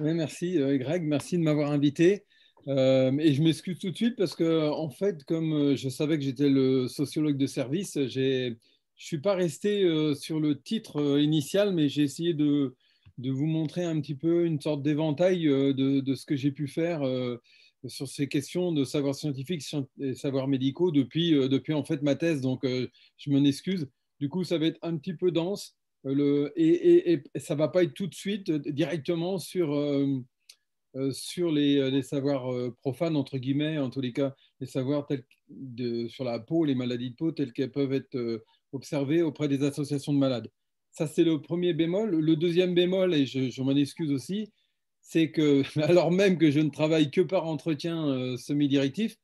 merci euh, Greg, merci de m'avoir invité. Euh, et je m'excuse tout de suite parce que, en fait, comme euh, je savais que j'étais le sociologue de service, je ne suis pas resté sur le titre initial, mais j'ai essayé de, vous montrer un petit peu une sorte d'éventail de, ce que j'ai pu faire sur ces questions de savoir scientifique et savoir médicaux depuis, depuis en fait ma thèse. Donc, je m'en excuse. Du coup, ça va être un petit peu dense. Euh, et, ça ne va pas être tout de suite euh, directement sur, euh, sur les, savoirs profanes, entre guillemets, en tous les cas, les savoirs sur la peau, les maladies de peau telles qu'elles peuvent être observées auprès des associations de malades. Ça, c'est le premier bémol. Le deuxième bémol, et je, m'en excuse aussi, c'est que, alors même que je ne travaille que par entretien semi-directif,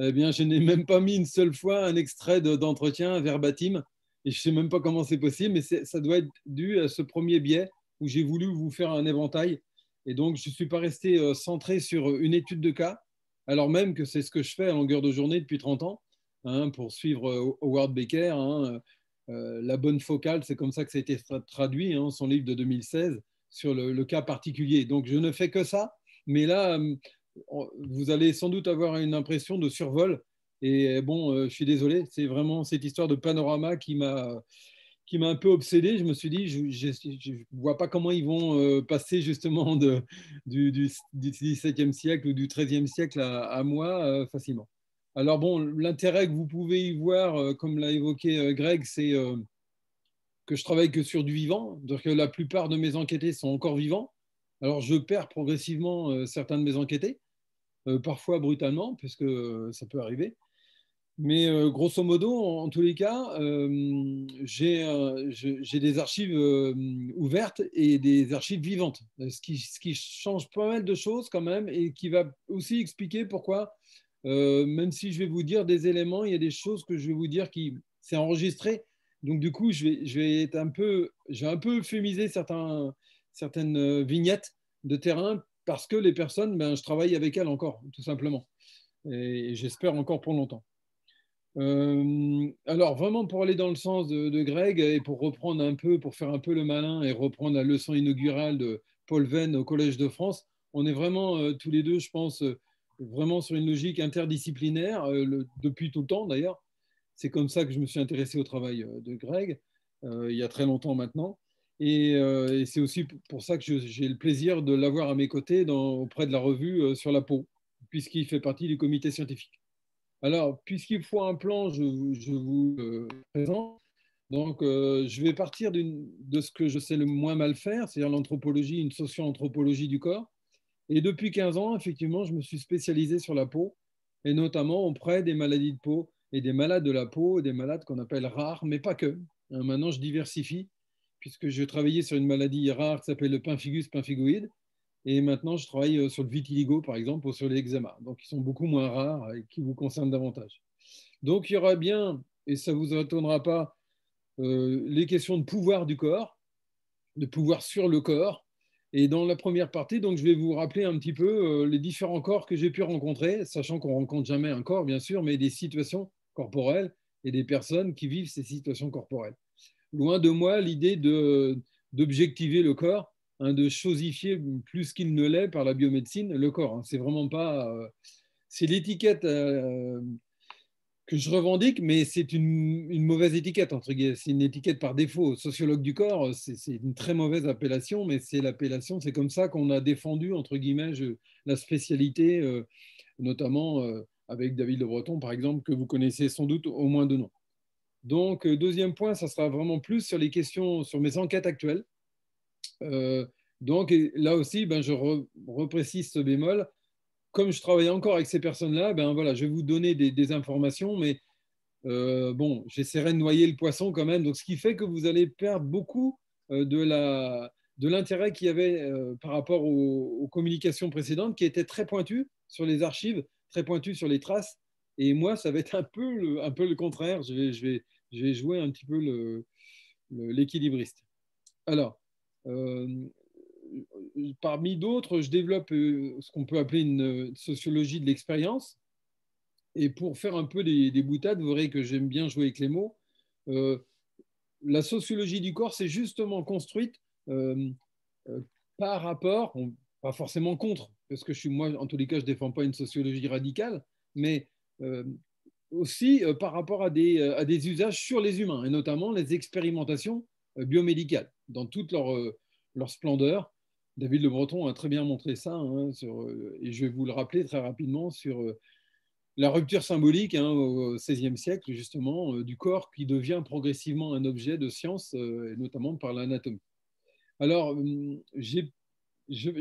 eh bien, je n'ai même pas mis une seule fois un extrait d'entretien verbatim et je ne sais même pas comment c'est possible, mais ça doit être dû à ce premier biais où j'ai voulu vous faire un éventail. Et donc, je ne suis pas resté euh, centré sur une étude de cas, alors même que c'est ce que je fais à longueur de journée depuis 30 ans, hein, pour suivre euh, Howard Baker. Hein, euh, la bonne focale, c'est comme ça que ça a été traduit, hein, son livre de 2016, sur le, cas particulier. Donc, je ne fais que ça. Mais là, vous allez sans doute avoir une impression de survol et euh, bon, euh, je suis désolé, c'est vraiment cette histoire de panorama qui m'a qui m'a un peu obsédé. Je me suis dit, je ne vois pas comment ils vont euh, passer justement du, XVIIe siècle ou du XIIIe siècle à, moi facilement. Alors bon, l'intérêt que vous pouvez y voir, comme l'a évoqué Greg, c'est que je travaille que sur du vivant, donc la plupart de mes enquêtés sont encore vivants. Alors je perds progressivement certains de mes enquêtés, parfois brutalement, puisque ça peut arriver. Mais euh, grosso modo, en, tous les cas, euh, euh, j'ai des archives ouvertes et des archives vivantes, ce qui, change pas mal de choses quand même et qui va aussi expliquer pourquoi, même si je vais vous dire des éléments, il y a des choses que je vais vous dire qui c'est enregistré. Donc du coup, je vais, être un peu, j'ai un peu euphémisé certaines vignettes de terrain parce que les personnes, ben, je travaille avec elles encore, tout simplement. Et j'espère encore pour longtemps. Euh, alors vraiment pour aller dans le sens de, Greg et pour reprendre un peu, pour faire un peu le malin et reprendre la leçon inaugurale de Paul Venn au Collège de France, on est vraiment euh, tous les deux, je pense, euh, vraiment sur une logique interdisciplinaire depuis tout le temps d'ailleurs. C'est comme ça que je me suis intéressé au travail de Greg il y a très longtemps maintenant. Et, et c'est aussi pour ça que j'ai le plaisir de l'avoir à mes côtés dans, auprès de la revue sur la peau, puisqu'il fait partie du comité scientifique. Alors, puisqu'il faut un plan, je, vous euh, présente. Donc, euh, je vais partir de ce que je sais le moins mal faire, c'est-à-dire l'anthropologie, une socio-anthropologie du corps. Et depuis 15 ans, effectivement, je me suis spécialisé sur la peau, et notamment auprès des maladies de peau et des malades de la peau, des malades qu'on appelle rares, mais pas que. Hein, maintenant, je diversifie, puisque je travaillais sur une maladie rare qui s'appelle le pinfigus pemphigoïde, et maintenant, je travaille euh, sur le vitiligo, par exemple, ou sur l'eczéma, donc ils sont beaucoup moins rares et qui vous concernent davantage. Donc, il y aura bien, et ça ne vous étonnera pas, euh, les questions de pouvoir du corps, de pouvoir sur le corps. Et dans la première partie, donc, je vais vous rappeler un petit peu euh, les différents corps que j'ai pu rencontrer, sachant qu'on ne rencontre jamais un corps, bien sûr, mais des situations corporelles et des personnes qui vivent ces situations corporelles. Loin de moi l'idée d'objectiver le corps, Hein, de chosifier plus qu'il ne l'est par la biomédecine le corps. Hein. C'est vraiment pas. Euh, c'est l'étiquette euh, que je revendique, mais c'est une, mauvaise étiquette, entre guillemets. C'est une étiquette par défaut. Sociologue du corps, c'est une très mauvaise appellation, mais c'est l'appellation, c'est comme ça qu'on a défendu, entre guillemets, la spécialité, euh, notamment avec David Le Breton, par exemple, que vous connaissez sans doute au moins de nom. Donc, deuxième point, ça sera vraiment plus sur les questions, sur mes enquêtes actuelles, euh, donc là aussi, ben, je reprécise ce bémol. Comme je travaille encore avec ces personnes-là, ben, voilà, je vais vous donner des, informations, mais euh, bon, j'essaierai de noyer le poisson quand même. Donc, ce qui fait que vous allez perdre beaucoup euh, de l'intérêt qu'il y avait par rapport aux, communications précédentes, qui étaient très pointues sur les archives, très pointues sur les traces. Et moi, ça va être un peu le, un peu le contraire. Je vais, je, vais, je vais jouer un petit peu l'équilibriste. Alors, euh, parmi d'autres, je développe euh, ce qu'on peut appeler une euh, sociologie de l'expérience. Et pour faire un peu des, boutades, vous verrez que j'aime bien jouer avec les mots. la sociologie du corps, c'est justement construite par rapport, pas forcément contre, parce que je suis moi, en tous les cas, je ne défends pas une sociologie radicale, mais aussi par rapport à des, à des usages sur les humains, et notamment les expérimentations biomédicales dans toute euh, leur, splendeur. David Le Breton a très bien montré ça, hein, euh, et je vais vous le rappeler très rapidement sur euh, la rupture symbolique hein, au XVIe siècle, justement, du corps qui devient progressivement un objet de science, et notamment par l'anatomie. Alors, je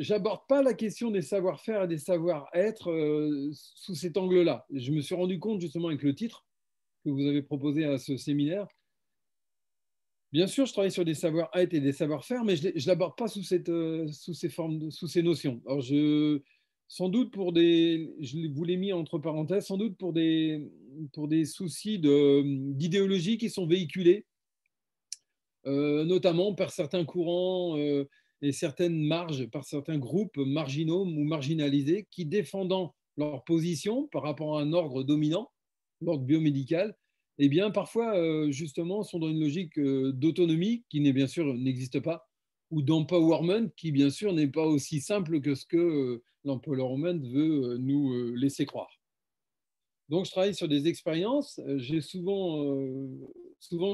n'aborde pas la question des savoir-faire et des savoir-être sous cet angle-là. Je me suis rendu compte, justement, avec le titre que vous avez proposé à ce séminaire, Bien sûr, je travaille sur des savoir-être et des savoir-faire, mais je ne l'aborde pas sous, cette, euh, sous, ces formes, sous ces notions. Alors, je, sans doute pour des, je vous l'ai mis entre parenthèses, sans doute pour des, pour des soucis d'idéologie qui sont véhiculés, euh, notamment par certains courants euh, et certaines marges, par certains groupes marginaux ou marginalisés qui, défendant leur position par rapport à un ordre dominant, l'ordre biomédical, eh bien, parfois, euh, justement, sont dans une logique euh, d'autonomie qui n'est bien sûr n'existe pas, ou d'empowerment qui, bien sûr, n'est pas aussi simple que ce que euh, l'empowerment veut nous laisser croire. Donc, je travaille sur des expériences. J'ai souvent, souvent,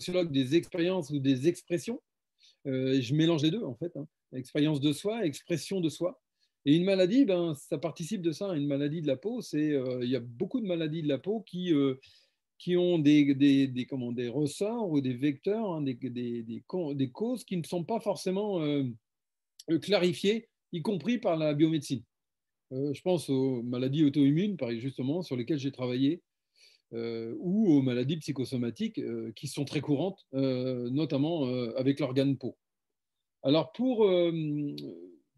je des expériences ou des expressions. je mélange les deux, en fait. Hein. Expérience de soi, expression de soi. Et une maladie, ben, ça participe de ça. Une maladie de la peau, c'est il y a beaucoup de maladies de la peau qui, qui ont des, des, des, comment, des ressorts ou des vecteurs, hein, des, des, causes qui ne sont pas forcément euh, euh, clarifiées, y compris par la biomédecine. Euh, je pense aux maladies auto-immunes, justement, sur lesquelles j'ai travaillé, ou aux maladies psychosomatiques qui sont très courantes, notamment avec l'organe peau. Alors, pour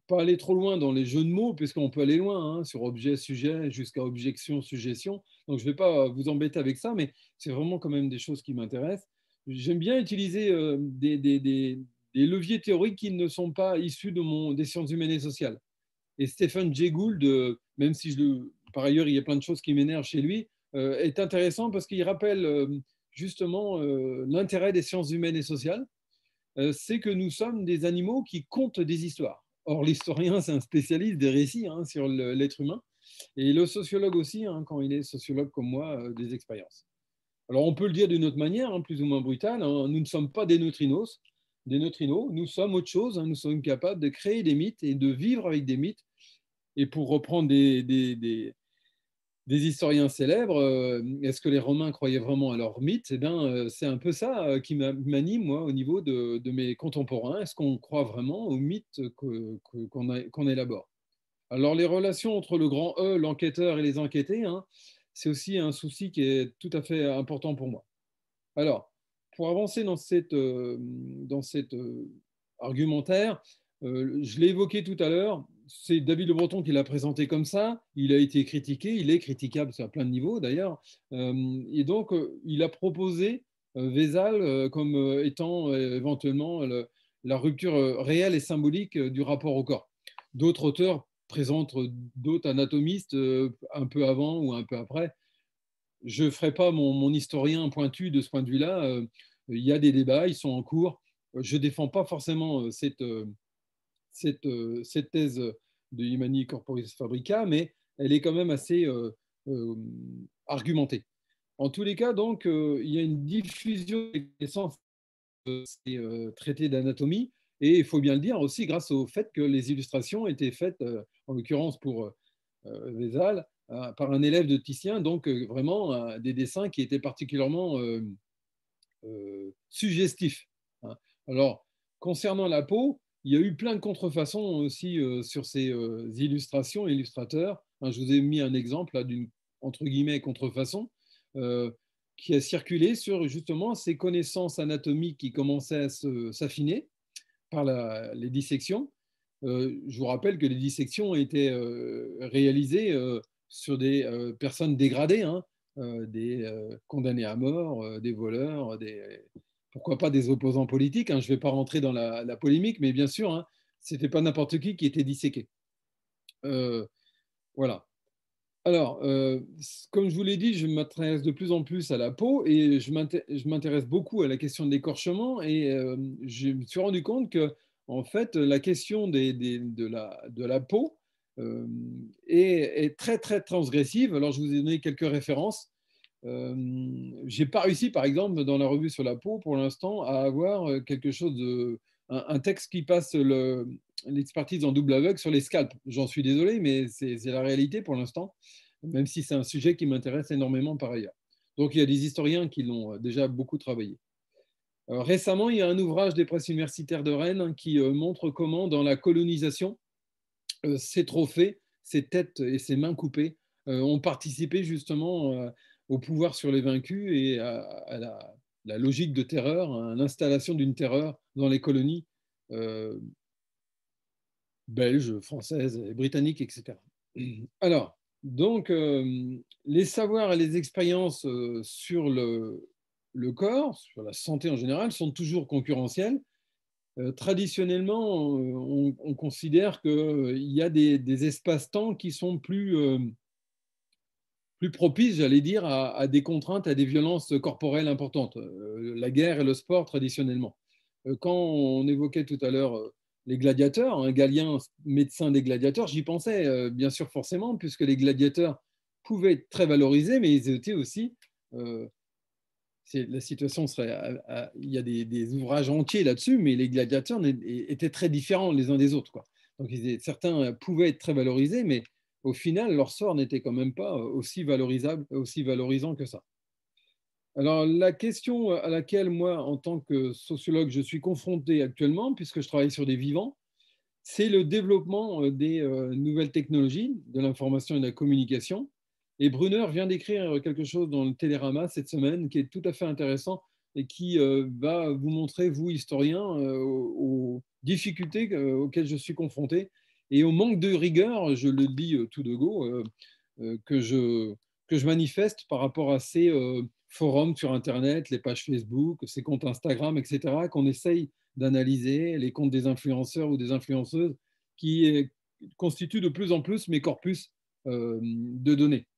pas aller trop loin dans les jeux de mots, puisqu'on peut aller loin hein, sur objet, sujet, jusqu'à objection, suggestion. Donc, je ne vais pas euh, vous embêter avec ça, mais c'est vraiment quand même des choses qui m'intéressent. J'aime bien utiliser euh, des, des, des, leviers théoriques qui ne sont pas issus de mon, des sciences humaines et sociales. Et Stephen Jay Gould, même si je par ailleurs il y a plein de choses qui m'énervent chez lui, euh, est intéressant parce qu'il rappelle justement l'intérêt des sciences humaines et sociales. c'est que nous sommes des animaux qui comptent des histoires. Or, l'historien, c'est un spécialiste des récits hein, sur l'être humain, et le sociologue aussi, hein, quand il est sociologue comme moi, euh, des expériences. Alors, on peut le dire d'une autre manière, hein, plus ou moins brutale, nous ne sommes pas des neutrinos, des neutrinos, nous sommes autre chose, nous sommes capables de créer des mythes et de vivre avec des mythes. Et pour reprendre des, des historiens célèbres, euh, est-ce que les Romains croyaient vraiment à leur mythe eh euh, C'est un peu ça euh, qui m'anime, moi, au niveau de, mes contemporains. Est-ce qu'on croit vraiment au mythe qu'on élabore Alors, les relations entre le grand E, l'enquêteur et les enquêtés, hein, c'est aussi un souci qui est tout à fait important pour moi. Alors, pour avancer dans cet dans cette argumentaire, je l'ai évoqué tout à l'heure, c'est David Le Breton qui l'a présenté comme ça. Il a été critiqué, il est critiquable à plein de niveaux d'ailleurs. Euh, et donc, euh, il a proposé euh, Vézal comme étant éventuellement la rupture réelle et symbolique du rapport au corps. D'autres auteurs présentent d'autres anatomistes un peu avant ou un peu après. Je ne ferai pas mon, mon, historien pointu de ce point de vue-là. Il y a des débats, ils sont en cours. Je ne défends pas forcément cette, euh, cette, thèse de Imani Corporis Fabrica, mais elle est quand même assez euh, euh, argumentée. En tous les cas, donc, il y a une diffusion des connaissances de ces traités d'anatomie, et il faut bien le dire aussi grâce au fait que les illustrations étaient faites, en l'occurrence pour Vézal, par un élève de Titien, donc vraiment des dessins qui étaient particulièrement suggestifs. Hein. Alors, concernant la peau, il y a eu plein de contrefaçons aussi euh, sur ces euh, illustrations, illustrateurs. je vous ai mis un exemple d'une entre guillemets contrefaçon euh, qui a circulé sur justement ces connaissances anatomiques qui commençaient à s'affiner par les dissections. je vous rappelle que les dissections étaient réalisées sur des personnes dégradées, hein, des condamnés à mort, des voleurs, des, pourquoi pas des opposants politiques. Hein, je ne vais pas rentrer dans la, polémique, mais bien sûr, hein, ce n'était pas n'importe qui qui était disséqué. Euh, voilà. Alors, euh, comme je vous l'ai dit, je m'intéresse de plus en plus à la peau et je m'intéresse beaucoup à la question de l'écorchement et euh, je me suis rendu compte que, en fait, la question de, la, peau est, très, très transgressive. Alors, je vous ai donné quelques références j'ai pas réussi, par exemple, dans la revue sur la peau, pour l'instant, à avoir quelque chose de, un, texte qui passe l'expertise en double aveugle sur les scalps. J'en suis désolé, mais c'est la réalité pour l'instant, même si c'est un sujet qui m'intéresse énormément par ailleurs. Donc il y a des historiens qui l'ont déjà beaucoup travaillé. récemment, il y a un ouvrage des presses universitaires de Rennes hein, qui montre comment, dans la colonisation, ces trophées, ces têtes et ces mains coupées ont participé justement au pouvoir sur les vaincus et à, la, logique de terreur, à l'installation d'une terreur dans les colonies euh, belges, françaises, et britanniques, etc. Alors, donc, euh, les savoirs et les expériences euh, sur le, corps, sur la santé en général, sont toujours concurrentiels. traditionnellement, on, considère qu'il y a des, des espaces-temps qui sont plus plus propice, j'allais dire, à, des contraintes, à des violences corporelles importantes, euh, la guerre et le sport traditionnellement. Euh, quand on évoquait tout à l'heure euh, les gladiateurs, un galien médecin des gladiateurs, j'y pensais bien sûr forcément, puisque les gladiateurs pouvaient être très valorisés, mais ils étaient aussi... la situation serait... il y a des, ouvrages entiers là-dessus, mais les gladiateurs étaient très différents les uns des autres. Quoi. Donc certains pouvaient être très valorisés, mais au final, leur sort n'était quand même pas euh, aussi valorisable, aussi valorisant que ça. Alors, la question euh, à laquelle moi, en tant que sociologue, je suis confronté actuellement, puisque je travaille sur des vivants, c'est le développement euh, des nouvelles technologies de l'information et de la communication. Et Brunner vient d'écrire quelque chose dans le Télérama cette semaine qui est tout à fait intéressant et qui va vous montrer, vous, historiens, aux difficultés auxquelles je suis confronté et au manque de rigueur, je le dis euh, tout de go, euh, euh, que, je, que je manifeste par rapport à ces forums sur Internet, les pages Facebook, ces comptes Instagram, etc., qu'on essaye d'analyser, les comptes des influenceurs ou des influenceuses qui constituent de plus en plus mes corpus de données.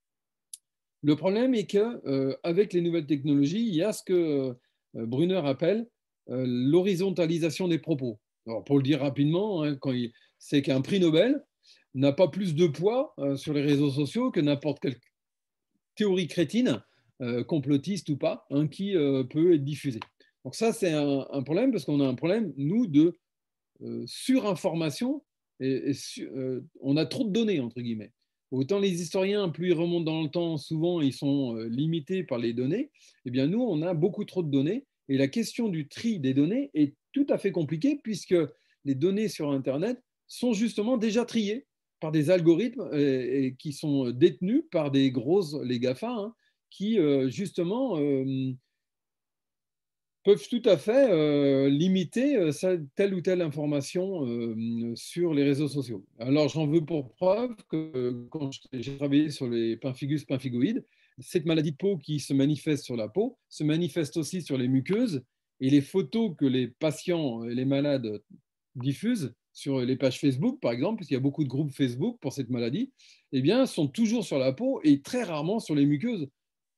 Le problème est que avec les nouvelles technologies, il y a ce que Brunner appelle l'horizontalisation des propos. Alors pour le dire rapidement, hein, quand il, c'est qu'un prix Nobel n'a pas plus de poids euh, sur les réseaux sociaux que n'importe quelle théorie crétine, euh, complotiste ou pas, hein, qui euh, peut être diffusée. Donc ça, c'est un, problème parce qu'on a un problème, nous, de surinformation. Et, on a trop de données, entre guillemets. Autant les historiens, plus ils remontent dans le temps, souvent, ils sont limités par les données. Eh bien, nous, on a beaucoup trop de données. Et la question du tri des données est tout à fait compliquée puisque les données sur Internet sont justement déjà triés par des algorithmes euh, et, qui sont détenus par des grosses, les GAFA, hein, qui euh, justement euh, peuvent tout à fait limiter telle ou telle information sur les réseaux sociaux. Alors j'en veux pour preuve que quand j'ai travaillé sur les pemphigus pinfigoïdes, cette maladie de peau qui se manifeste sur la peau se manifeste aussi sur les muqueuses et les photos que les patients et les malades diffusent sur les pages Facebook, par exemple, parce qu'il y a beaucoup de groupes Facebook pour cette maladie, eh bien, sont toujours sur la peau et très rarement sur les muqueuses.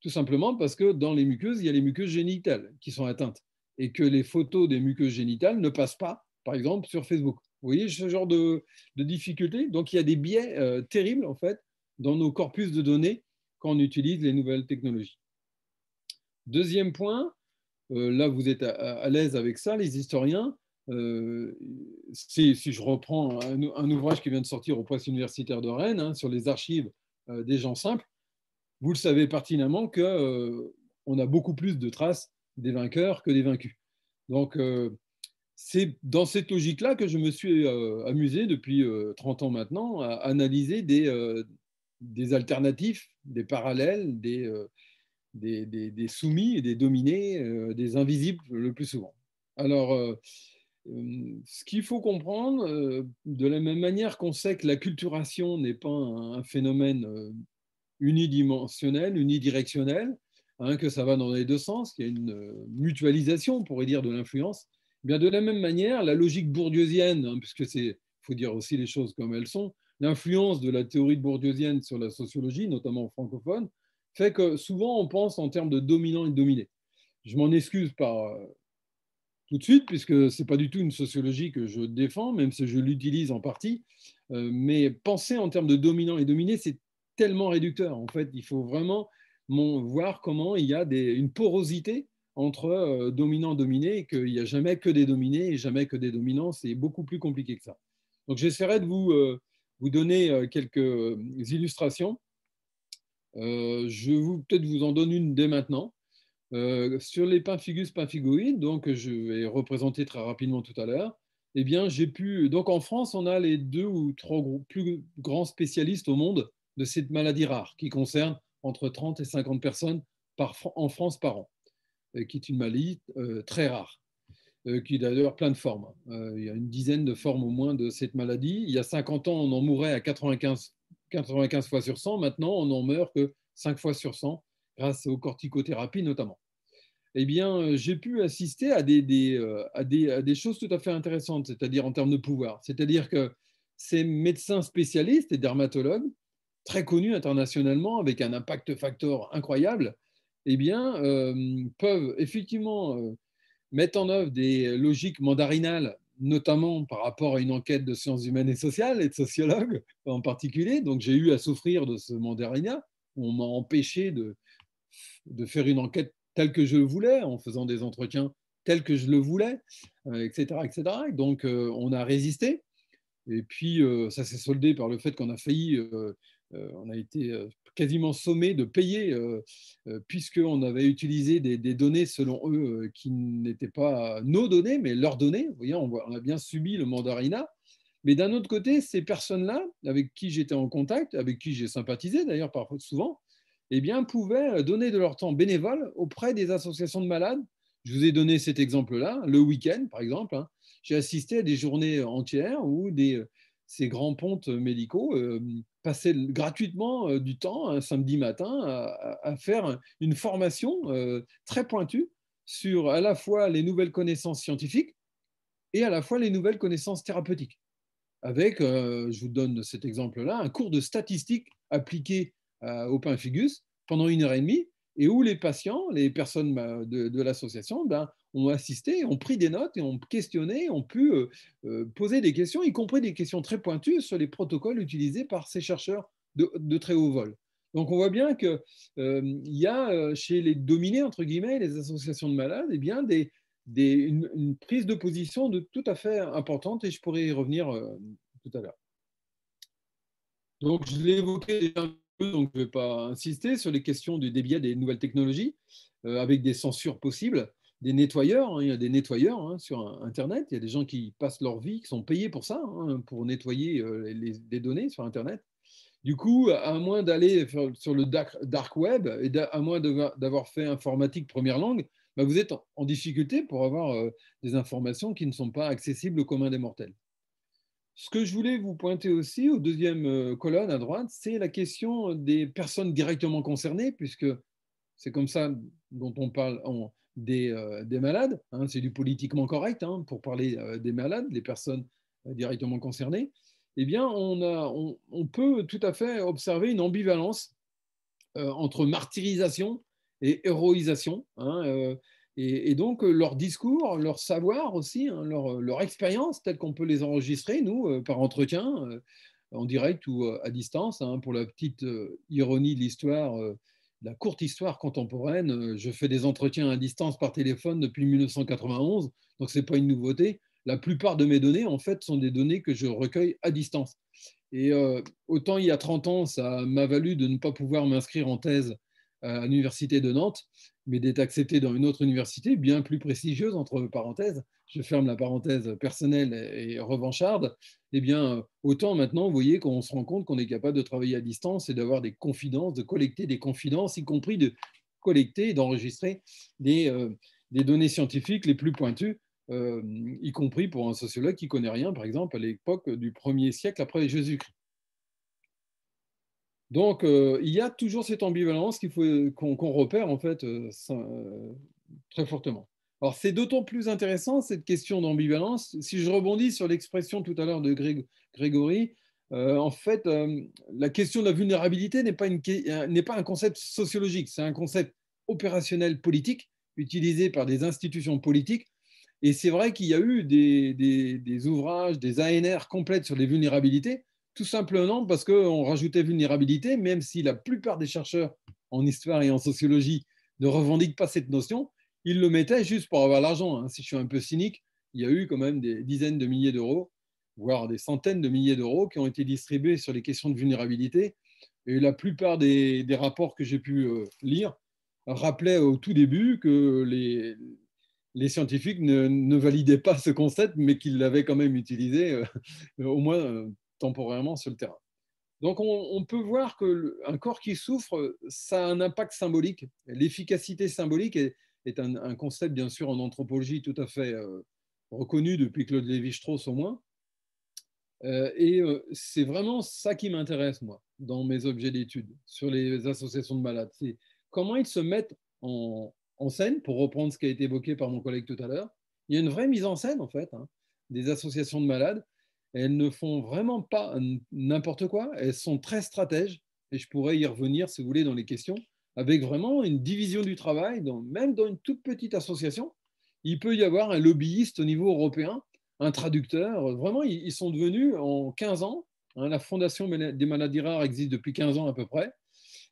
Tout simplement parce que dans les muqueuses, il y a les muqueuses génitales qui sont atteintes et que les photos des muqueuses génitales ne passent pas, par exemple, sur Facebook. Vous voyez ce genre de, de difficultés Donc, il y a des biais euh, terribles, en fait, dans nos corpus de données quand on utilise les nouvelles technologies. Deuxième point, euh, là, vous êtes à l'aise avec ça, les historiens, euh, si, je reprends un, ouvrage qui vient de sortir au presses universitaire de Rennes hein, sur les archives euh, des gens simples, vous le savez pertinemment que euh, on a beaucoup plus de traces des vainqueurs que des vaincus. Donc c'est dans cette logique-là que je me suis amusé depuis 30 ans maintenant à analyser des, des alternatifs, des parallèles, des, des, des, soumis et des dominés, des invisibles le plus souvent. Alors, Hum, ce qu'il faut comprendre, euh, de la même manière qu'on sait que la culturation n'est pas un, phénomène euh, unidimensionnel, unidirectionnel, hein, que ça va dans les deux sens, qu'il y a une euh, mutualisation, on pourrait dire, de l'influence, eh bien de la même manière, la logique bourdieusienne, hein, puisque c'est, faut dire aussi les choses comme elles sont, l'influence de la théorie bourdieusienne sur la sociologie, notamment francophone, fait que souvent on pense en termes de dominant et de dominé. Je m'en excuse par tout de suite, puisque ce n'est pas du tout une sociologie que je défends, même si je l'utilise en partie. Euh, mais penser en termes de dominant et dominé, c'est tellement réducteur. En fait, il faut vraiment voir comment il y a une porosité entre euh, dominant-dominé qu'il n'y a jamais que des dominés et jamais que des dominants. C'est beaucoup plus compliqué que ça. Donc j'essaierai de vous, euh, vous donner quelques illustrations. je vous peut-être vous en donne une dès maintenant. Euh, sur les pimphigus pimphigoïdes, donc je vais représenter très rapidement tout à l'heure, eh bien j'ai pu. Donc en France, on a les deux ou trois plus grands spécialistes au monde de cette maladie rare qui concerne entre 30 et 50 personnes en France par an, euh, qui est une maladie euh, très rare, qui qui d'ailleurs plein de formes. Hein. il y a une dizaine de formes au moins de cette maladie. Il y a 50 ans, on en mourait à 95, 95 fois sur 100. Maintenant, on en meurt que 5 fois sur 100 grâce aux corticothérapies notamment eh bien, euh, j'ai pu assister euh, à des, choses tout à fait intéressantes, c'est-à-dire en termes de pouvoir. C'est-à-dire que ces médecins spécialistes et dermatologues, très connus internationalement, avec un impact factor incroyable, eh bien, euh, peuvent effectivement mettre en œuvre des logiques mandarinales, notamment par rapport à une enquête de sciences humaines et sociales, et de sociologues en particulier. Donc, j'ai eu à souffrir de ce mandarinat. On m'a empêché de faire une enquête tel que je le voulais, en faisant des entretiens tel que je le voulais, etc., euh, etc. Donc, euh, on a résisté. Et puis, euh, ça s'est soldé par le fait qu'on a failli, on a été quasiment sommé de payer, puisqu'on avait utilisé des, données, selon eux, qui n'étaient pas nos données, mais leurs données. voyez, on, a bien subi le mandarina. Mais d'un autre côté, ces personnes-là, avec qui j'étais en contact, avec qui j'ai sympathisé d'ailleurs parfois souvent, eh bien, pouvaient euh, donner de leur temps bénévole auprès des associations de malades. Je vous ai donné cet exemple-là, le week-end, par exemple. Hein. J'ai assisté à des journées entières où euh, ces grands pontes médicaux euh, passaient gratuitement du temps un samedi matin à, faire une formation très pointue sur à la fois les nouvelles connaissances scientifiques et à la fois les nouvelles connaissances thérapeutiques. Avec, je vous donne cet exemple-là, un cours de statistique appliquées euh, au pain Figus pendant une heure et demie et où les patients, les personnes euh, de, l'association, ben, ont assisté, ont pris des notes et ont questionné, ont pu euh, poser des questions, y compris des questions très pointues sur les protocoles utilisés par ces chercheurs de, très haut vol. Donc on voit bien qu'il il y a chez les dominés, entre guillemets, les associations de malades, et eh bien, des, une, prise de position de, tout à fait importante et je pourrais y revenir tout à l'heure. Donc je l'ai évoqué déjà je ne vais pas insister sur les questions du débit des nouvelles technologies, euh, avec des censures possibles, des nettoyeurs. Hein. il y a des nettoyeurs hein, sur Internet. Il y a des gens qui passent leur vie, qui sont payés pour ça, hein, pour nettoyer euh, les, données sur Internet. Du coup, à moins d'aller sur le dark, web et à moins d'avoir fait informatique première langue, bah, vous êtes en difficulté pour avoir euh, des informations qui ne sont pas accessibles aux communs des mortels. Ce que je voulais vous pointer aussi, au deuxième euh, colonne à droite, c'est la question des personnes directement concernées, puisque c'est comme ça dont on parle euh, des, malades. Hein. c'est du politiquement correct hein, pour parler euh, des malades, des personnes directement concernées. Eh bien, on, a, on, peut tout à fait observer une ambivalence entre martyrisation et héroïsation. Hein, et, donc, euh, leur discours, leur savoir aussi, hein, leur, expérience, telle qu'on peut les enregistrer, nous, euh, par entretien, euh, en direct ou à distance. Hein, pour la petite ironie de l'histoire, la courte histoire contemporaine, je fais des entretiens à distance par téléphone depuis 1991, donc ce n'est pas une nouveauté. La plupart de mes données, en fait, sont des données que je recueille à distance. Et autant il y a 30 ans, ça m'a valu de ne pas pouvoir m'inscrire en thèse à l'université de Nantes, mais d'être accepté dans une autre université bien plus prestigieuse, entre parenthèses, je ferme la parenthèse personnelle et revancharde, eh bien, euh, autant maintenant, vous voyez qu'on se rend compte qu'on est capable de travailler à distance et d'avoir des confidences, de collecter des confidences, y compris de collecter et d'enregistrer des, euh, données scientifiques les plus pointues, euh, y compris pour un sociologue qui connaît rien, par exemple, à l'époque du premier siècle après Jésus-Christ. Donc, euh, il y a toujours cette ambivalence qu'il faut qu'on repère en fait euh, euh, très fortement. Alors, c'est d'autant plus intéressant cette question d'ambivalence. Si je rebondis sur l'expression tout à l'heure de Grégory, en fait, la question de la vulnérabilité n'est pas, un concept sociologique, c'est un concept opérationnel politique utilisé par des institutions politiques. Et c'est vrai qu'il y a eu des, des ouvrages, des ANR complètes sur les vulnérabilités tout simplement parce qu'on rajoutait vulnérabilité, même si la plupart des chercheurs en histoire et en sociologie ne revendiquent pas cette notion, ils le mettaient juste pour avoir l'argent. Hein. Si je suis un peu cynique, il y a eu quand même des dizaines de milliers d'euros, voire des centaines de milliers d'euros qui ont été distribués sur les questions de vulnérabilité. Et la plupart des, rapports que j'ai pu euh, lire rappelaient au tout début que les, les scientifiques ne, ne, validaient pas ce concept, mais qu'ils l'avaient quand même utilisé, euh, au moins euh, temporairement sur le terrain. Donc on, peut voir qu'un corps qui souffre, ça a un impact symbolique. L'efficacité symbolique est, un, concept, bien sûr, en anthropologie tout à fait euh, reconnu depuis Claude Lévi-Strauss au moins. Euh, et euh, c'est vraiment ça qui m'intéresse, moi, dans mes objets d'étude sur les associations de malades. C'est comment ils se mettent en, scène, pour reprendre ce qui a été évoqué par mon collègue tout à l'heure. Il y a une vraie mise en scène, en fait, hein, des associations de malades elles ne font vraiment pas n'importe quoi. Elles sont très stratèges. Et je pourrais y revenir, si vous voulez, dans les questions, avec vraiment une division du travail, dans, même dans une toute petite association. Il peut y avoir un lobbyiste au niveau européen, un traducteur. Vraiment, ils, sont devenus en 15 ans. Hein, la Fondation des maladies rares existe depuis 15 ans à peu près.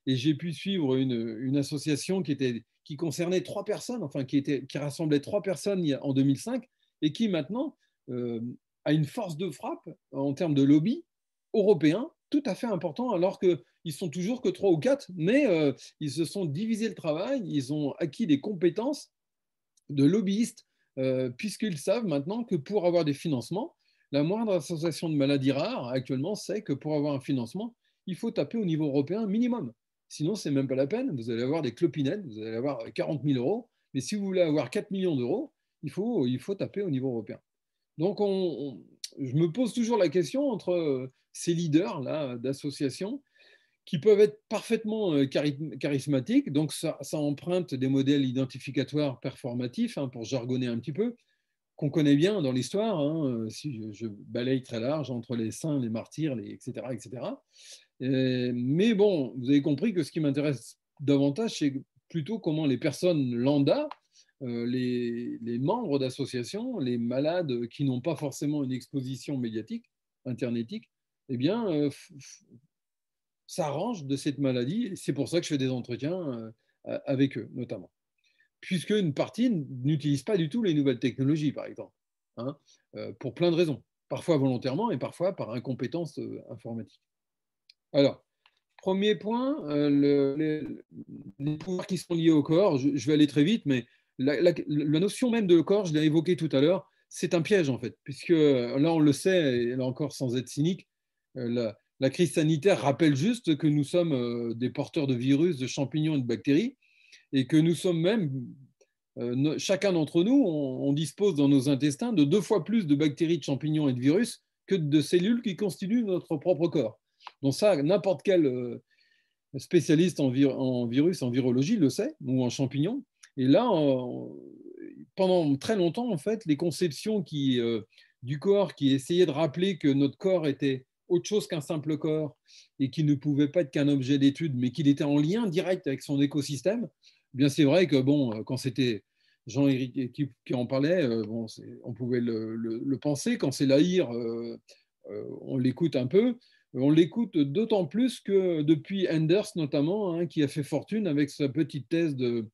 Et j'ai pu suivre une, association qui, était, qui concernait trois personnes, enfin qui, était, qui rassemblait trois personnes en 2005 et qui maintenant euh, a une force de frappe en termes de lobby européen tout à fait important, alors qu'ils sont toujours que trois ou quatre, mais euh, ils se sont divisé le travail, ils ont acquis des compétences de lobbyistes, euh, puisqu'ils savent maintenant que pour avoir des financements, la moindre association de maladie rare actuellement c'est que pour avoir un financement, il faut taper au niveau européen minimum. Sinon, c'est même pas la peine. Vous allez avoir des clopinettes, vous allez avoir 40 000 euros. Mais si vous voulez avoir 4 millions d'euros, il faut, il faut taper au niveau européen. Donc, je me pose toujours la question entre euh, ces leaders là d'associations qui peuvent être parfaitement euh, charismatiques, donc ça, emprunte des modèles identificatoires performatifs, hein, pour jargonner un petit peu, qu'on connaît bien dans l'histoire, hein, euh, si je, balaye très large entre les saints, les martyrs, etc. etc. mais bon, vous avez compris que ce qui m'intéresse davantage, c'est plutôt comment les personnes lambda, euh, les, membres d'associations, les malades qui n'ont pas forcément une exposition médiatique, internetique eh bien, euh, s'arrangent de cette maladie. C'est pour ça que je fais des entretiens euh, avec eux, notamment. Puisque une partie n'utilise pas du tout les nouvelles technologies, par exemple, hein, pour plein de raisons, parfois volontairement et parfois par incompétence informatique. Alors, premier point, les, pouvoirs qui sont liés au corps, je vais aller très vite, mais la, notion même de corps, je l'ai évoqué tout à l'heure, c'est un piège en fait, puisque euh, là on le sait, et là encore sans être cynique, euh, la, crise sanitaire rappelle juste que nous sommes euh, des porteurs de virus, de champignons et de bactéries, et que nous sommes même, chacun d'entre nous, on, on dispose dans nos intestins de deux fois plus de bactéries, de champignons et de virus que de cellules qui constituent notre propre corps. Donc ça, n'importe quel spécialiste en, virus, en virologie le sait, ou en champignons. Et là, pendant très longtemps, en fait, les conceptions qui, euh, du corps qui essayaient de rappeler que notre corps était autre chose qu'un simple corps et qui ne pouvait pas être qu'un objet d'étude, mais qu'il était en lien direct avec son écosystème, eh bien c'est vrai que bon, euh, quand c'était Jean-Éric qui, en parlait, euh, on pouvait le, penser. Quand c'est l'aïr, on l'écoute un peu. On l'écoute d'autant plus que depuis Anders notamment, hein, qui a fait fortune avec sa petite thèse de,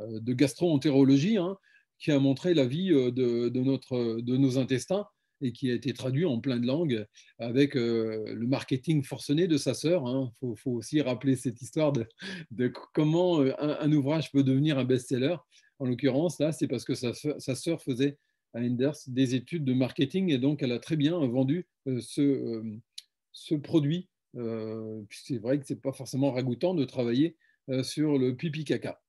euh, de gastroentérologie hein, qui a montré la vie euh, de, nos intestins et qui a été traduit en plein de langues avec euh, le marketing forcené de sa sœur. Il hein. faut, aussi rappeler cette histoire de, comment un, ouvrage peut devenir un best-seller. En l'occurrence, là, c'est parce que sa, sœur faisait à Enders des études de marketing et donc elle a très bien vendu ce, ce, produit. c'est vrai que ce n'est pas forcément ragoûtant de travailler sur le pipi caca.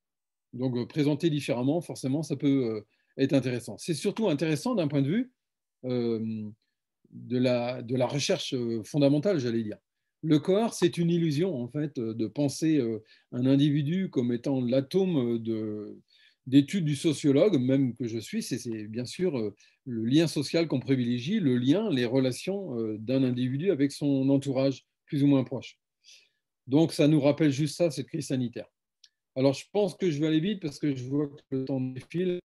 Donc, euh, présenter différemment, forcément, ça peut euh, être intéressant. C'est surtout intéressant d'un point de vue euh, de, la, de, la, recherche fondamentale, j'allais dire. Le corps, c'est une illusion, en fait, de penser un individu comme étant l'atome d'études du sociologue, même que je suis, c'est bien sûr le lien social qu'on privilégie, le lien, les relations d'un individu avec son entourage plus ou moins proche. Donc, ça nous rappelle juste ça, cette crise sanitaire. Alors, je pense que je vais aller vite parce que je vois que le temps défile.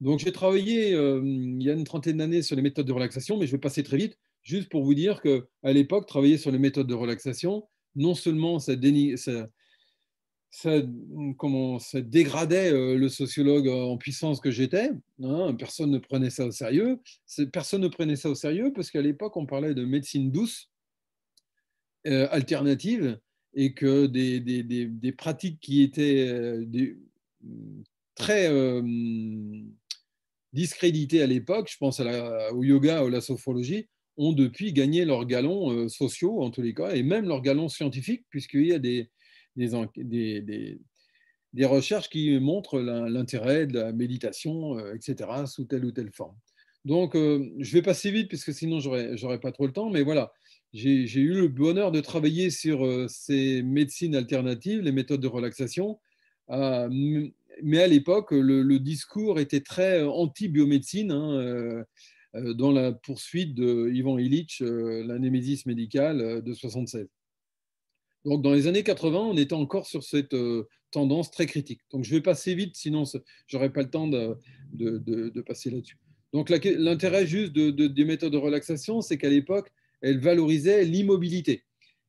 Donc, j'ai travaillé euh, il y a une trentaine d'années sur les méthodes de relaxation, mais je vais passer très vite, juste pour vous dire qu'à l'époque, travailler sur les méthodes de relaxation, non seulement ça, dégradait euh, le sociologue en puissance que j'étais, hein, personne ne prenait ça au sérieux, personne ne prenait ça au sérieux parce qu'à l'époque, on parlait de médecine douce, euh, alternative, et que des, des, des, pratiques qui étaient euh, mm, très euh, mm, discréditées à l'époque, je pense au yoga ou à la sophrologie, ont depuis gagné leurs galons euh, sociaux, en tous les cas, et même leurs galons scientifiques, puisqu'il y a des, des recherches qui montrent l'intérêt de la méditation, etc., sous telle ou telle forme. Donc, je vais passer vite, puisque sinon, j'aurais n'aurai pas trop le temps, mais voilà j'ai eu le bonheur de travailler sur euh, ces médecines alternatives, les méthodes de relaxation. Euh, mais à l'époque, le, discours était très euh, anti-biomédecine, hein, dans la poursuite de Ivan Illich, la némésis médicale de 76. Donc, dans les années 80, on était encore sur cette tendance très critique. Donc, je vais passer vite, sinon n'aurai pas le temps de, de passer là-dessus. Donc, l'intérêt juste des méthodes de relaxation, c'est qu'à l'époque, elle valorisait l'immobilité.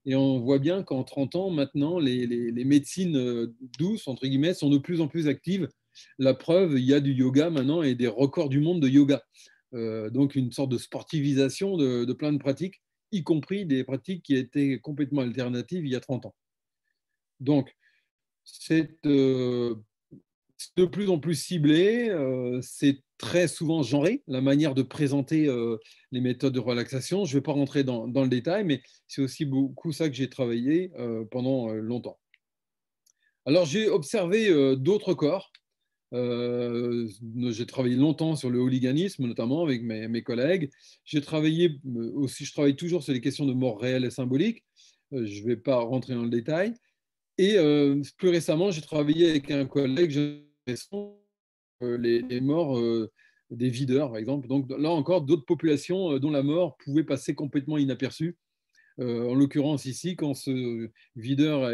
Et on voit bien qu'en 30 ans, maintenant, les, médecines euh, douces, entre guillemets, sont de plus en plus actives. La preuve, il y a du yoga maintenant et des records du monde de yoga. Euh, donc, une sorte de sportivisation de, plein de pratiques, y compris des pratiques qui étaient complètement alternatives il y a 30 ans. Donc, euh, c'est de plus en plus ciblé, c'est très souvent genré, la manière de présenter euh, les méthodes de relaxation. Je ne vais pas rentrer dans, le détail, mais c'est aussi beaucoup ça que j'ai travaillé euh, pendant euh, longtemps. Alors j'ai observé d'autres corps. j'ai travaillé longtemps sur le hooliganisme, notamment avec mes, mes collègues. J'ai travaillé aussi, je travaille toujours sur les questions de mort réelle et symbolique. je ne vais pas rentrer dans le détail. Et plus récemment, j'ai travaillé avec un collègue, euh, les, morts euh, des videurs, par exemple. Donc là encore, d'autres populations euh, dont la mort pouvait passer complètement inaperçue. en l'occurrence ici, quand ce videur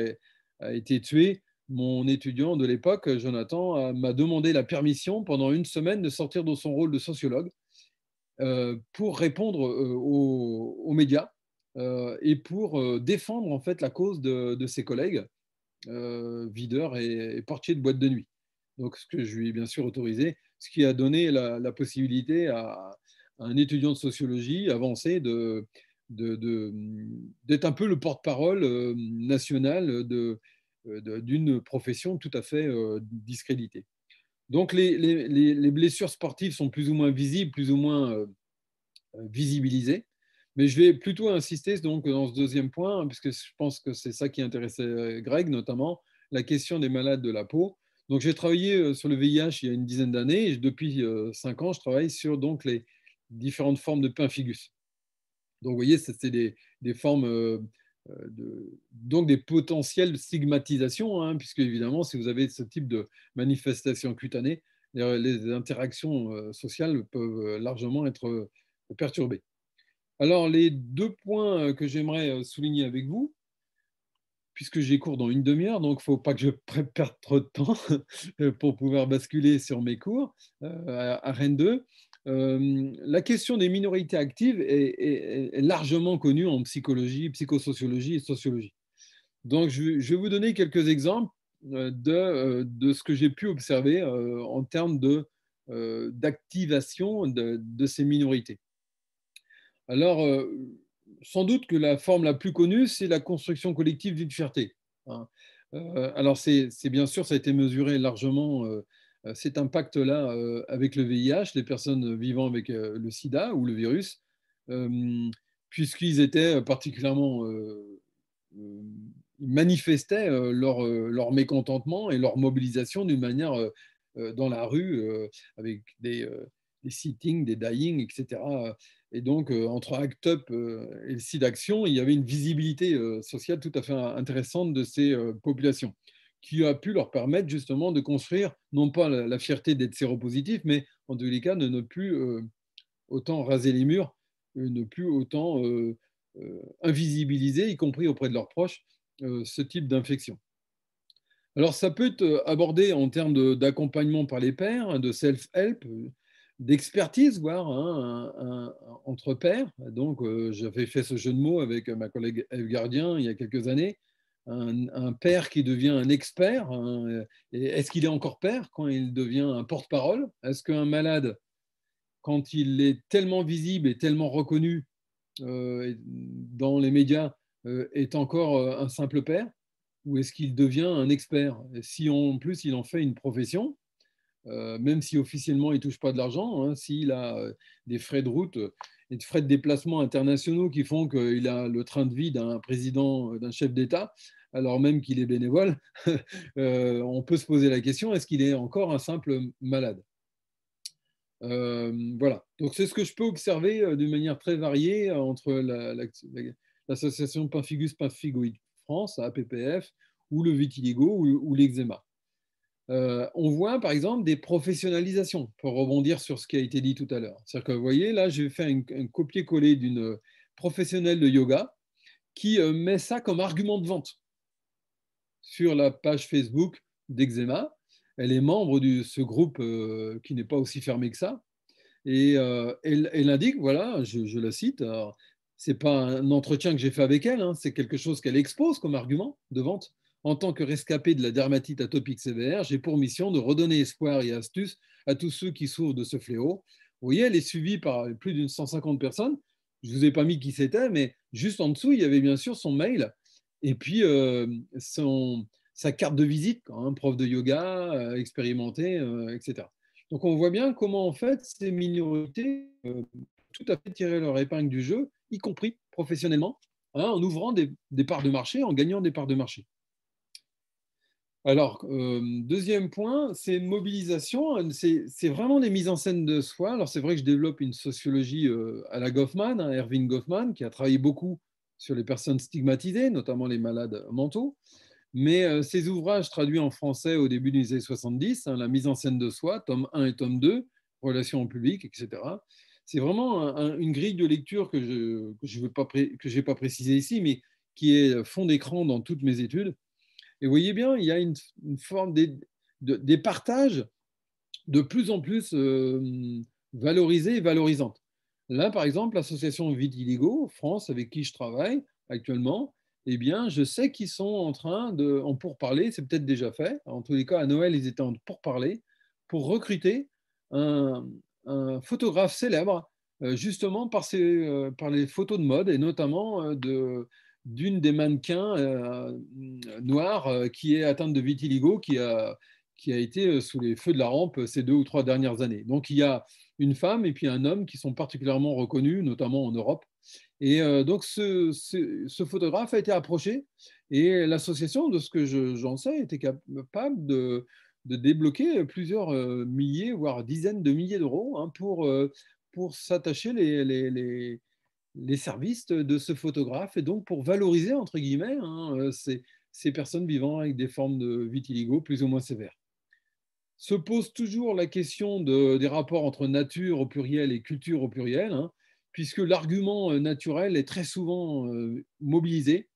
a, été tué, mon étudiant de l'époque, Jonathan, m'a demandé la permission pendant une semaine de sortir de son rôle de sociologue pour répondre aux, médias et pour défendre en fait la cause de, ses collègues, videurs et, et portiers de boîte de nuit donc ce que je lui ai bien sûr autorisé, ce qui a donné la, possibilité à, un étudiant de sociologie avancé d'être un peu le porte-parole euh, national euh, d'une profession tout à fait euh, discréditée. Donc les, les, blessures sportives sont plus ou moins visibles, plus ou moins visibilisées. Mais je vais plutôt insister donc dans ce deuxième point, hein, puisque je pense que c'est ça qui intéressait Greg notamment, la question des malades de la peau. Donc j'ai travaillé euh, sur le VIH il y a une dizaine d'années et depuis euh, cinq ans, je travaille sur donc les différentes formes de pemphigus. Donc vous voyez, c'était des, des, formes euh, de, donc des potentielles stigmatisations, hein, puisque évidemment, si vous avez ce type de manifestation cutanée, les interactions sociales peuvent largement être perturbées. Alors les deux points que j'aimerais souligner avec vous, puisque j'ai cours dans une demi-heure, donc il ne faut pas que je perde trop de temps euh, pour pouvoir basculer sur mes cours euh, à Rennes 2. la question des minorités actives est, largement connue en psychologie, psychosociologie et sociologie. Donc, je, vais vous donner quelques exemples euh, de, de ce que j'ai pu observer en termes d'activation de, de, de, ces minorités. Alors, sans doute que la forme la plus connue, c'est la construction collective d'une fierté. Hein. Euh, alors, c'est bien sûr, ça a été mesuré largement, euh, euh, cet impact-là, avec le VIH, les personnes vivant avec le sida ou le virus, puisqu'ils étaient particulièrement. manifestaient leur, mécontentement et leur mobilisation d'une manière dans la rue, avec des des sittings, des dying, etc. Et donc, euh, entre Act Up euh, et le site d'action, il y avait une visibilité euh, sociale tout à fait intéressante de ces populations, qui a pu leur permettre justement de construire, non pas la, fierté d'être séropositif, mais en tous les cas, de ne plus autant raser les murs, ne plus autant invisibiliser, y compris auprès de leurs proches, ce type d'infection. Alors, ça peut être abordé en termes d'accompagnement par les pairs, de self-help d'expertise, voire un, entre pairs. Donc, euh, j'avais fait ce jeu de mots avec ma collègue Eve Gardien il y a quelques années. Un, père qui devient un expert. Hein, est-ce qu'il est encore père quand il devient un porte-parole Est-ce qu'un malade, quand il est tellement visible et tellement reconnu euh, dans les médias, euh, est encore un simple père Ou est-ce qu'il devient un expert Si en plus il en fait une profession, euh, même si officiellement il ne touche pas de l'argent, hein, s'il a euh, des frais de route euh, et de frais de déplacement internationaux qui font qu'il a le train de vie d'un président, d'un chef d'État, alors même qu'il est bénévole, on peut se poser la question, est-ce qu'il est encore un simple malade Voilà, donc c'est ce que je peux observer d'une manière très variée entre l'association la, la, Pinfigus Pinfigoïde France, APPF, ou le vitiligo ou, ou l'eczéma. Euh, on voit par exemple des professionnalisations, pour rebondir sur ce qui a été dit tout à l'heure. cest que vous voyez, là, j'ai fait un, copier-coller d'une euh, professionnelle de yoga qui euh, met ça comme argument de vente sur la page Facebook d'Exema. Elle est membre de ce groupe qui n'est pas aussi fermé que ça. Et elle, indique, voilà, je, la cite, ce n'est pas un entretien que j'ai fait avec elle, hein, c'est quelque chose qu'elle expose comme argument de vente en tant que rescapé de la dermatite atopique sévère, j'ai pour mission de redonner espoir et astuce à tous ceux qui souffrent de ce fléau. Vous voyez, elle est suivie par plus d'une 150 personnes. Je ne vous ai pas mis qui c'était, mais juste en dessous, il y avait bien sûr son mail et puis euh, son, sa carte de visite, hein, prof de yoga, euh, expérimenté, euh, etc. Donc on voit bien comment en fait ces minorités tout à fait tirer leur épingle du jeu, y compris professionnellement, hein, en ouvrant des parts de marché, en gagnant des parts de marché. Alors, euh, deuxième point, c'est mobilisation. Euh, c'est vraiment des mises en scène de soi. Alors, c'est vrai que je développe une sociologie euh, à la Goffman, Erving Erwin Goffman, qui a travaillé beaucoup sur les personnes stigmatisées, notamment les malades mentaux. Mais ses ouvrages traduits en français au début des années 70, hein, La mise en scène de soi, tome 1 et tome 2, Relations en public, etc. C'est vraiment une grille de lecture que je n'ai que pas, pré, pas ici, mais qui est fond d'écran dans toutes mes études. Et vous voyez bien, il y a une, forme des, des, partages de plus en plus euh, valorisés et valorisantes. Là, par exemple, l'association Vitiligo France, avec qui je travaille actuellement, eh bien, je sais qu'ils sont en train de, en pourparler, c'est peut-être déjà fait, en tous les cas, à Noël, ils étaient en pourparler, pour recruter un, un photographe célèbre, euh, justement par, ses, euh, par les photos de mode, et notamment de, d'une des mannequins euh, noires euh, qui est atteinte de vitiligo, qui a, qui a été euh, sous les feux de la rampe ces deux ou trois dernières années. Donc il y a une femme et puis un homme qui sont particulièrement reconnus, notamment en Europe. Et donc ce, ce, photographe a été approché et l'association, de ce que j'en sais, était capable de, de débloquer plusieurs milliers, voire dizaines de milliers d'euros hein, pour, pour s'attacher les, les les services de ce photographe et donc pour valoriser, entre guillemets, hein, euh, ces, personnes vivant avec des formes de vitiligo plus ou moins sévères. Se pose toujours la question des rapports entre nature au pluriel et culture au pluriel, hein, puisque l'argument euh, naturel est très souvent euh, mobilisé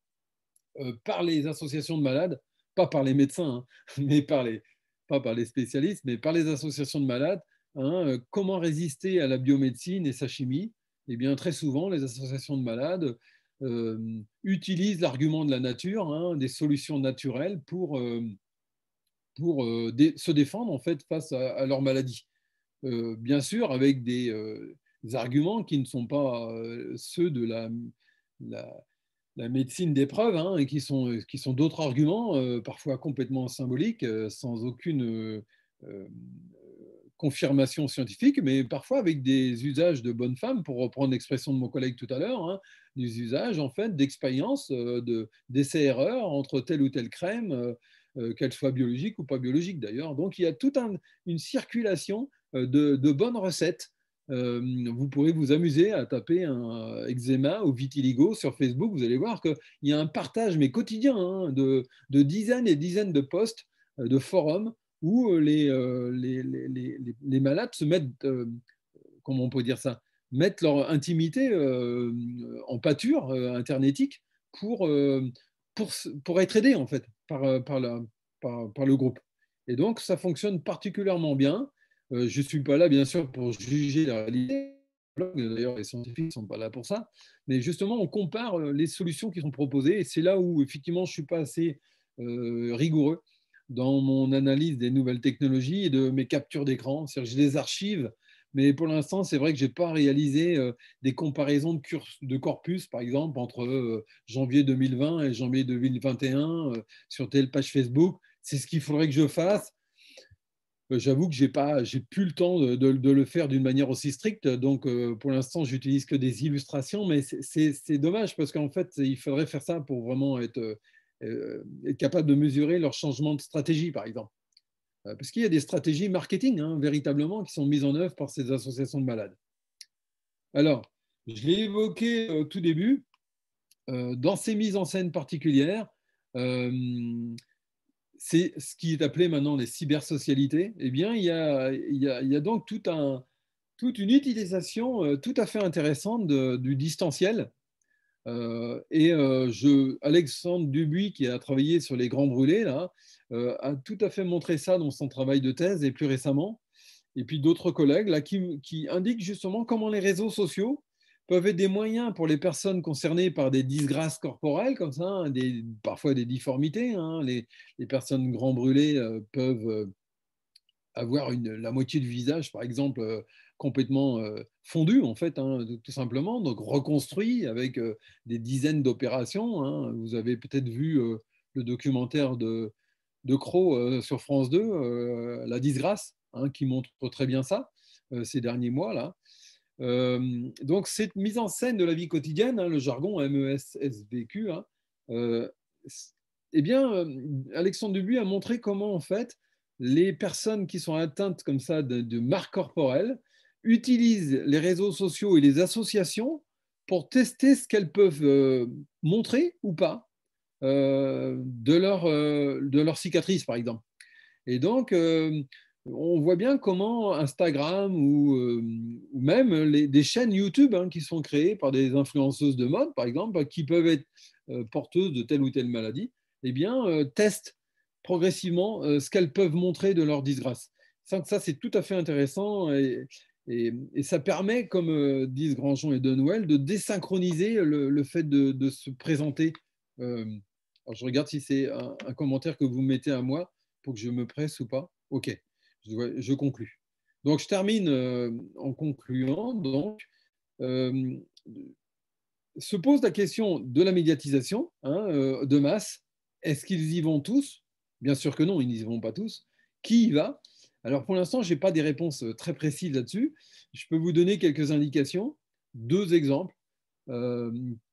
par les associations de malades, pas par les médecins, hein, mais par les, pas par les spécialistes, mais par les associations de malades. comment résister à la biomédecine et sa chimie eh bien, très souvent, les associations de malades euh, utilisent l'argument de la nature, hein, des solutions naturelles pour, euh, pour euh, se défendre en fait face à, leur maladie. bien sûr, avec des, arguments qui ne sont pas ceux de la, la, médecine d'épreuve, hein, et qui sont, qui sont d'autres arguments, parfois complètement symboliques, sans aucune confirmation scientifique, mais parfois avec des usages de bonnes femmes, pour reprendre l'expression de mon collègue tout à l'heure, hein, des usages en fait d'expériences, euh, d'essais-erreurs entre telle ou telle crème, euh, euh, qu'elle soit biologique ou pas biologique d'ailleurs. Donc il y a toute une circulation de, bonnes recettes. vous pourrez vous amuser à taper un eczéma ou vitiligo sur Facebook, vous allez voir qu'il y a un partage, mais quotidien, hein, de, de dizaines et dizaines de posts, de forums où euh, euh, les, malades se mettent, euh, comment on peut dire ça, mettent leur intimité en pâture internétique pour, pour, être aidés en fait par, par, le groupe. Et donc ça fonctionne particulièrement bien. je ne suis pas là bien sûr pour juger la réalité, d'ailleurs les scientifiques ne sont pas là pour ça, mais justement on compare les solutions qui sont proposées et c'est là où effectivement je ne suis pas assez rigoureux dans mon analyse des nouvelles technologies et de mes captures d'écran. je les archive, mais pour l'instant, c'est vrai que je n'ai pas réalisé euh, des comparaisons de, corpus, par exemple, entre euh, janvier 2020 et janvier 2021 euh, sur telle page Facebook. C'est ce qu'il faudrait que je fasse. J'avoue que j'ai n'ai plus le temps de, le faire d'une manière aussi stricte. Donc, pour l'instant, j'utilise que des illustrations, mais c'est dommage parce qu'en fait, il faudrait faire ça pour vraiment être, euh, être capable de mesurer leur changement de stratégie, par exemple. Euh, parce qu'il y a des stratégies marketing, hein, véritablement, qui sont mises en œuvre par ces associations de malades. Alors, je l'ai évoqué euh, au tout début, dans ces mises en scène particulières, c'est ce qui est appelé maintenant les cybersocialités, eh bien, il y a, donc toute une utilisation tout à fait intéressante du distanciel euh, et euh, je, Alexandre Dubuis, qui a travaillé sur les grands brûlés, euh, a tout à fait montré ça dans son travail de thèse et plus récemment. Et puis d'autres collègues qui, indiquent justement comment les réseaux sociaux peuvent être des moyens pour les personnes concernées par des disgrâces corporelles, comme ça, hein, parfois des difformités. Hein. les, personnes grands brûlées peuvent avoir la moitié du visage, par exemple, complètement euh, fondu, en fait, hein, tout simplement, donc reconstruit avec euh, des dizaines d'opérations. Hein. Vous avez peut-être vu euh, le documentaire de, de sur France 2, La disgrâce, hein, qui montre très bien ça ces derniers mois-là. donc, cette mise en scène de la vie quotidienne, le jargon MESSVQ, hein, eh bien, Alexandre Dubuis a montré comment, en fait, les personnes qui sont atteintes comme ça de marques corporelles utilisent les réseaux sociaux et les associations pour tester ce qu'elles peuvent euh, montrer ou pas euh, de, leur, cicatrices, euh, de cicatrice, par exemple. Et donc, on voit bien comment Instagram ou, même les, des chaînes YouTube hein, qui sont créées par des influenceuses de mode, par exemple, qui peuvent être porteuses de telle ou telle maladie, eh bien, testent progressivement ce qu'elles peuvent montrer de leur disgrâce. Ça, ça c'est tout à fait intéressant et, et, ça permet, comme euh, disent Grandjean et Noël, de désynchroniser le, fait de, se présenter. Euh, alors je regarde si c'est un, commentaire que vous mettez à moi pour que je me presse ou pas. Ok, je, conclue. Donc je termine euh, en concluant. Donc, se pose la question de la médiatisation hein, de masse. Est-ce qu'ils y vont tous Bien sûr que non, ils n'y vont pas tous. Qui y va alors pour l'instant, je n'ai pas des réponses euh, très précises là-dessus. Je peux vous donner quelques indications, deux exemples euh,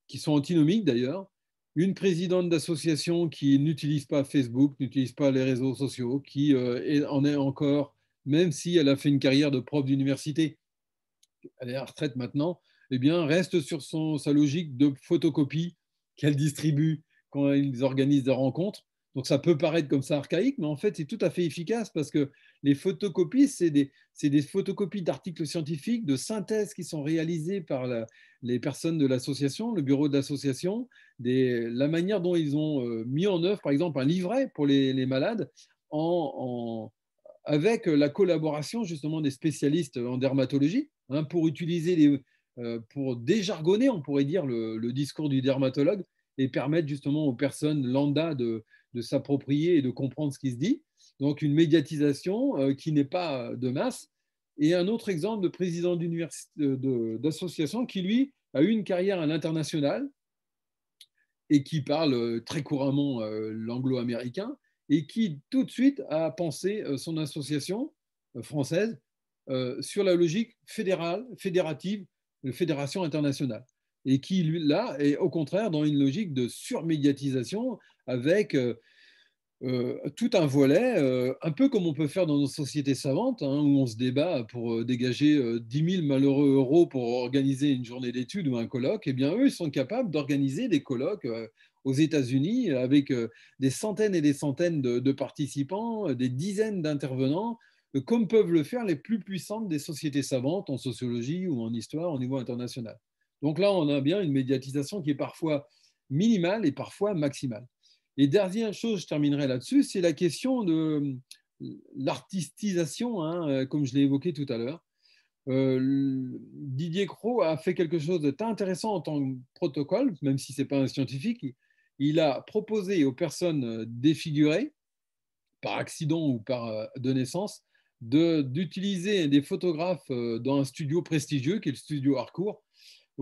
qui sont antinomiques d'ailleurs. Une présidente d'association qui n'utilise pas Facebook, n'utilise pas les réseaux sociaux, qui euh, en est encore, même si elle a fait une carrière de prof d'université, elle est à retraite maintenant, eh bien reste sur sa logique de photocopie qu'elle distribue quand ils organisent des rencontres. Donc ça peut paraître comme ça archaïque, mais en fait c'est tout à fait efficace parce que les photocopies, c'est des, photocopies d'articles scientifiques, de synthèses qui sont réalisées par les personnes de l'association, le bureau de l'association, la manière dont ils ont euh, mis en œuvre, par exemple, un livret pour les, malades avec la collaboration justement des spécialistes en dermatologie hein, pour utiliser euh, pour déjargonner, on pourrait dire, le, discours du dermatologue et permettre justement aux personnes lambda de s'approprier et de comprendre ce qui se dit. Donc une médiatisation euh, qui n'est pas euh, de masse. Et un autre exemple de président d'association qui, lui, a eu une carrière à l'international et qui parle euh, très couramment l'anglo-américain et qui tout de suite a pensé son association française sur la logique fédérale, fédérative, de fédération internationale. Et qui, lui, là, est au contraire dans une logique de surmédiatisation avec euh, tout un volet, euh, un peu comme on peut faire dans nos sociétés savantes, hein, où on se débat pour euh, dégager 10 000 malheureux euros pour organiser une journée d'études ou un colloque, eh bien eux, ils sont capables d'organiser des colloques aux États-Unis avec des centaines et des centaines de participants, des dizaines d'intervenants, comme peuvent le faire les plus puissantes des sociétés savantes en sociologie ou en histoire au niveau international. Donc là, on a bien une médiatisation qui est parfois minimale et parfois maximale. Et dernière chose, je terminerai là-dessus, c'est la question de euh, l'artistisation, hein, euh, comme je l'ai évoqué tout à l'heure. Euh, Didier Croix a fait quelque chose d'intéressant en tant que protocole, même si ce n'est pas un scientifique. Il a proposé aux personnes défigurées, par accident ou par de naissance, d'utiliser des photographes dans un studio prestigieux, qui est le studio Harcourt,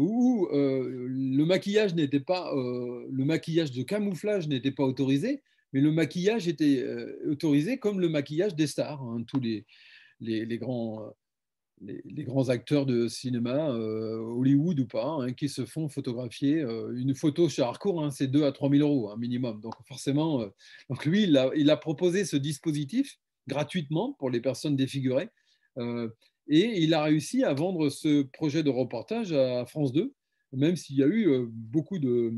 où euh, le maquillage n'était pas, euh, le maquillage de camouflage n'était pas autorisé, mais le maquillage était euh, autorisé comme le maquillage des stars. Hein. tous les, les, grands, les, grands acteurs de cinéma, Hollywood ou pas, hein, qui se font photographier. une photo chez Harcourt, hein, c'est 2 à 3 000 euros minimum. Donc forcément, donc lui, il a, proposé ce dispositif gratuitement pour les personnes défigurées. Et il a réussi à vendre ce projet de reportage à France 2, même s'il y a eu euh, beaucoup de,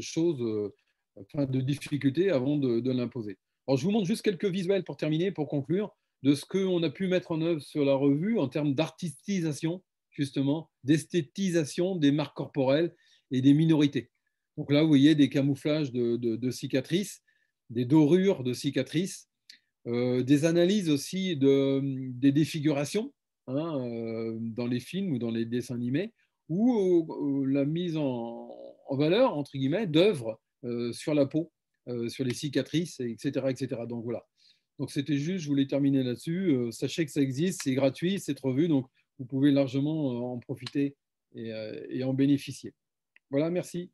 choses, euh, de difficultés avant de, l'imposer. Alors, je vous montre juste quelques visuels pour terminer, pour conclure, de ce qu'on a pu mettre en œuvre sur la revue en termes d'artistisation, justement, d'esthétisation des marques corporelles et des minorités. Donc là, vous voyez des camouflages de cicatrices, des dorures de cicatrices, euh, des analyses aussi de, hum, des défigurations hein, euh, dans les films ou dans les dessins animés, ou, euh, la mise en, valeur, entre guillemets, d'œuvres sur la peau, sur les cicatrices, etc. etc. Donc voilà. Donc c'était juste, je voulais terminer là-dessus. sachez que ça existe, c'est gratuit, c'est revu, donc vous pouvez largement en profiter et en bénéficier. Voilà, merci.